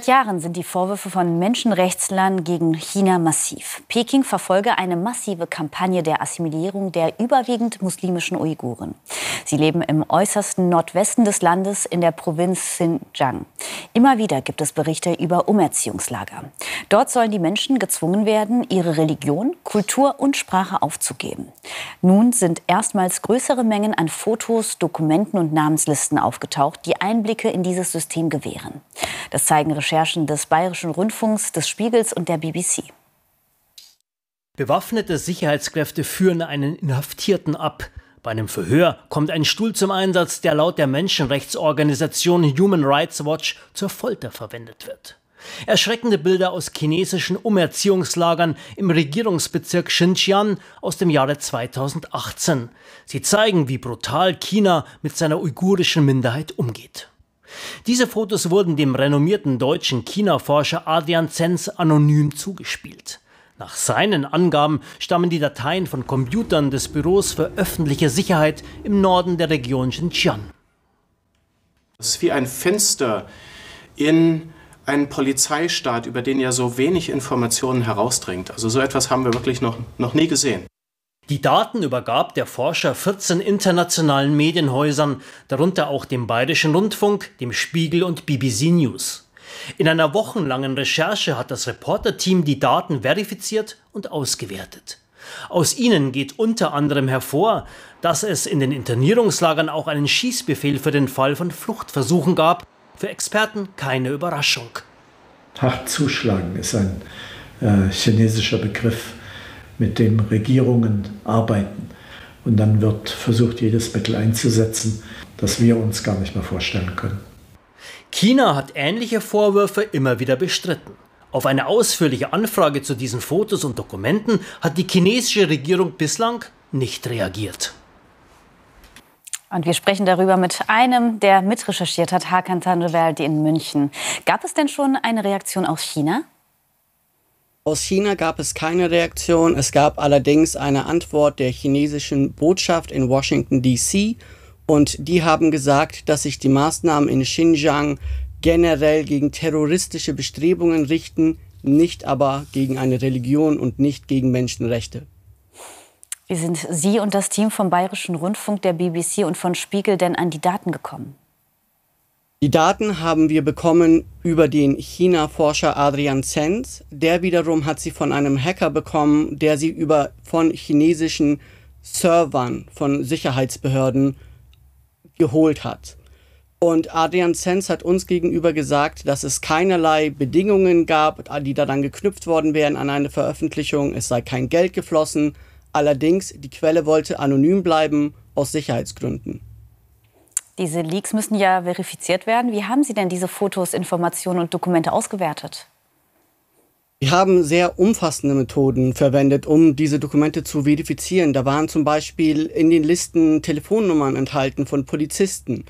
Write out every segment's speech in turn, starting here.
Seit Jahren sind die Vorwürfe von Menschenrechtslern gegen China massiv. Peking verfolge eine massive Kampagne der Assimilierung der überwiegend muslimischen Uiguren. Sie leben im äußersten Nordwesten des Landes in der Provinz Xinjiang. Immer wieder gibt es Berichte über Umerziehungslager. Dort sollen die Menschen gezwungen werden, ihre Religion, Kultur und Sprache aufzugeben. Nun sind erstmals größere Mengen an Fotos, Dokumenten und Namenslisten aufgetaucht, die Einblicke in dieses System gewähren. Das zeigen Recherchen des Bayerischen Rundfunks, des Spiegels und der BBC. Bewaffnete Sicherheitskräfte führen einen Inhaftierten ab. Bei einem Verhör kommt ein Stuhl zum Einsatz, der laut der Menschenrechtsorganisation Human Rights Watch zur Folter verwendet wird. Erschreckende Bilder aus chinesischen Umerziehungslagern im Regierungsbezirk Xinjiang aus dem Jahre 2018. Sie zeigen, wie brutal China mit seiner uigurischen Minderheit umgeht. Diese Fotos wurden dem renommierten deutschen China-Forscher Adrian Zenz anonym zugespielt. Nach seinen Angaben stammen die Dateien von Computern des Büros für öffentliche Sicherheit im Norden der Region Xinjiang. Das ist wie ein Fenster in einen Polizeistaat, über den ja so wenig Informationen herausdringt. Also so etwas haben wir wirklich noch, noch nie gesehen. Die Daten übergab der Forscher 14 internationalen Medienhäusern, darunter auch dem Bayerischen Rundfunk, dem Spiegel und BBC News. In einer wochenlangen Recherche hat das Reporterteam die Daten verifiziert und ausgewertet. Aus ihnen geht unter anderem hervor, dass es in den Internierungslagern auch einen Schießbefehl für den Fall von Fluchtversuchen gab. Für Experten keine Überraschung. Hart zuschlagen ist ein äh, chinesischer Begriff mit den Regierungen arbeiten. Und dann wird versucht, jedes Mittel einzusetzen, das wir uns gar nicht mehr vorstellen können. China hat ähnliche Vorwürfe immer wieder bestritten. Auf eine ausführliche Anfrage zu diesen Fotos und Dokumenten hat die chinesische Regierung bislang nicht reagiert. Und wir sprechen darüber mit einem, der mitrecherchiert hat, Hakan Tanrewaldi in München. Gab es denn schon eine Reaktion aus China? Aus China gab es keine Reaktion, es gab allerdings eine Antwort der chinesischen Botschaft in Washington, DC, und die haben gesagt, dass sich die Maßnahmen in Xinjiang generell gegen terroristische Bestrebungen richten, nicht aber gegen eine Religion und nicht gegen Menschenrechte. Wie sind Sie und das Team vom Bayerischen Rundfunk, der BBC und von Spiegel denn an die Daten gekommen? Die Daten haben wir bekommen über den China-Forscher Adrian Zenz. Der wiederum hat sie von einem Hacker bekommen, der sie über von chinesischen Servern von Sicherheitsbehörden geholt hat. Und Adrian Zenz hat uns gegenüber gesagt, dass es keinerlei Bedingungen gab, die daran geknüpft worden wären an eine Veröffentlichung. Es sei kein Geld geflossen. Allerdings, die Quelle wollte anonym bleiben aus Sicherheitsgründen. Diese Leaks müssen ja verifiziert werden. Wie haben Sie denn diese Fotos, Informationen und Dokumente ausgewertet? Wir haben sehr umfassende Methoden verwendet, um diese Dokumente zu verifizieren. Da waren zum Beispiel in den Listen Telefonnummern enthalten von Polizisten.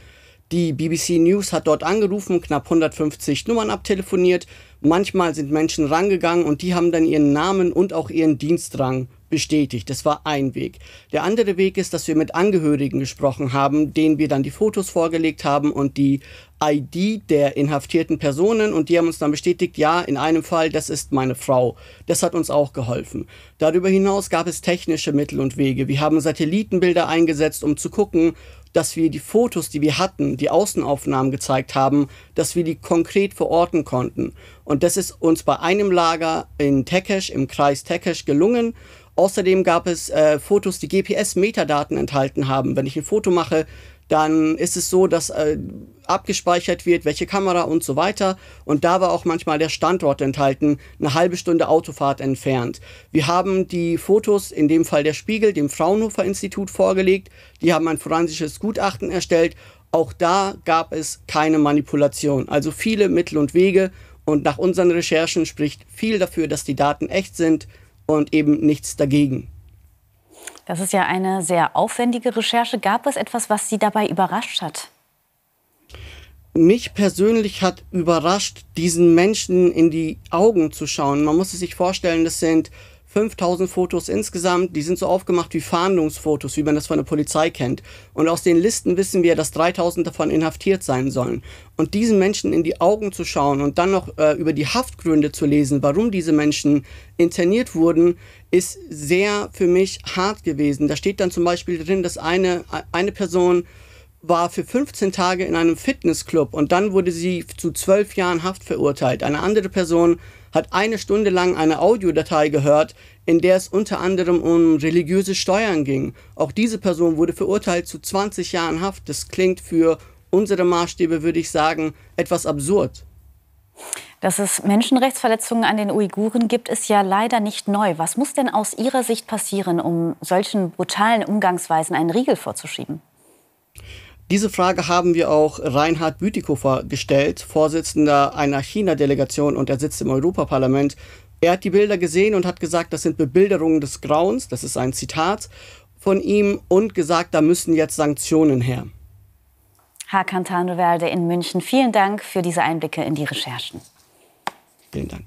Die BBC News hat dort angerufen, knapp 150 Nummern abtelefoniert. Manchmal sind Menschen rangegangen und die haben dann ihren Namen und auch ihren Dienstrang bestätigt. Das war ein Weg. Der andere Weg ist, dass wir mit Angehörigen gesprochen haben, denen wir dann die Fotos vorgelegt haben und die ID der inhaftierten Personen und die haben uns dann bestätigt, ja, in einem Fall, das ist meine Frau. Das hat uns auch geholfen. Darüber hinaus gab es technische Mittel und Wege. Wir haben Satellitenbilder eingesetzt, um zu gucken, dass wir die Fotos, die wir hatten, die Außenaufnahmen gezeigt haben, dass wir die konkret verorten konnten. Und das ist uns bei einem Lager in Tekesh, im Kreis Tekesh gelungen. Außerdem gab es äh, Fotos, die GPS-Metadaten enthalten haben. Wenn ich ein Foto mache, dann ist es so, dass äh, abgespeichert wird, welche Kamera und so weiter. Und da war auch manchmal der Standort enthalten, eine halbe Stunde Autofahrt entfernt. Wir haben die Fotos, in dem Fall der Spiegel, dem Fraunhofer Institut vorgelegt. Die haben ein forensisches Gutachten erstellt. Auch da gab es keine Manipulation. Also viele Mittel und Wege. Und nach unseren Recherchen spricht viel dafür, dass die Daten echt sind und eben nichts dagegen. Das ist ja eine sehr aufwendige Recherche. Gab es etwas, was Sie dabei überrascht hat? Mich persönlich hat überrascht, diesen Menschen in die Augen zu schauen. Man muss es sich vorstellen, das sind 5000 Fotos insgesamt, die sind so aufgemacht wie Fahndungsfotos, wie man das von der Polizei kennt. Und aus den Listen wissen wir, dass 3000 davon inhaftiert sein sollen. Und diesen Menschen in die Augen zu schauen und dann noch äh, über die Haftgründe zu lesen, warum diese Menschen interniert wurden, ist sehr für mich hart gewesen. Da steht dann zum Beispiel drin, dass eine, äh, eine Person war für 15 Tage in einem Fitnessclub und dann wurde sie zu 12 Jahren Haft verurteilt. Eine andere Person hat eine Stunde lang eine Audiodatei gehört, in der es unter anderem um religiöse Steuern ging. Auch diese Person wurde verurteilt zu 20 Jahren Haft. Das klingt für unsere Maßstäbe, würde ich sagen, etwas absurd. Dass es Menschenrechtsverletzungen an den Uiguren gibt, ist ja leider nicht neu. Was muss denn aus Ihrer Sicht passieren, um solchen brutalen Umgangsweisen einen Riegel vorzuschieben? Diese Frage haben wir auch Reinhard Bütikofer gestellt, Vorsitzender einer China-Delegation und er sitzt im Europaparlament. Er hat die Bilder gesehen und hat gesagt, das sind Bebilderungen des Grauens, das ist ein Zitat von ihm und gesagt, da müssen jetzt Sanktionen her. Hakan Tanrewerde in München, vielen Dank für diese Einblicke in die Recherchen. Vielen Dank.